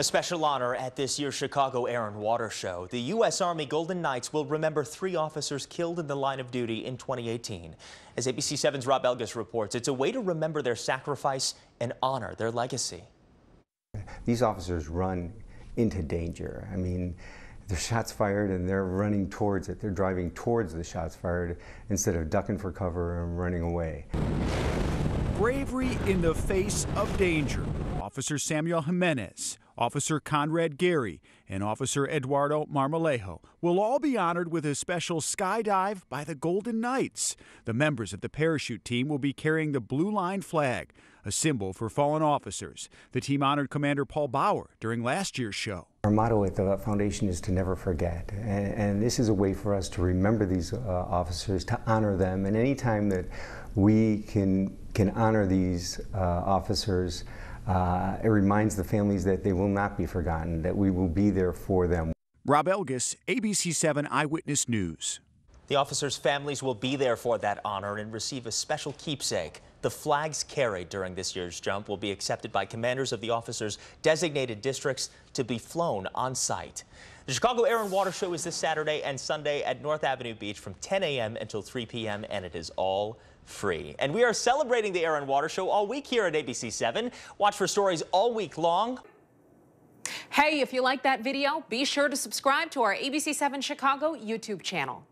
A special honor at this year's Chicago Air and Water Show. The U.S. Army Golden Knights will remember three officers killed in the line of duty in 2018. As ABC7's Rob Elgus reports, it's a way to remember their sacrifice and honor their legacy. These officers run into danger. I mean, their shots fired and they're running towards it. They're driving towards the shots fired instead of ducking for cover and running away. Bravery in the face of danger. Officer Samuel Jimenez Officer Conrad Gary, and Officer Eduardo Marmolejo will all be honored with a special skydive by the Golden Knights. The members of the parachute team will be carrying the Blue Line flag, a symbol for fallen officers. The team honored Commander Paul Bauer during last year's show. Our motto at the foundation is to never forget, and, and this is a way for us to remember these uh, officers, to honor them, and any time that we can, can honor these uh, officers, uh, it reminds the families that they will not be forgotten, that we will be there for them. Rob Elgis, ABC7 Eyewitness News. The officers' families will be there for that honor and receive a special keepsake. The flags carried during this year's jump will be accepted by commanders of the officers' designated districts to be flown on site. The Chicago Air and Water Show is this Saturday and Sunday at North Avenue Beach from 10 a.m. until 3 p.m. and it is all free. And we are celebrating the Air and Water Show all week here at ABC7. Watch for stories all week long. Hey, if you like that video, be sure to subscribe to our ABC7 Chicago YouTube channel.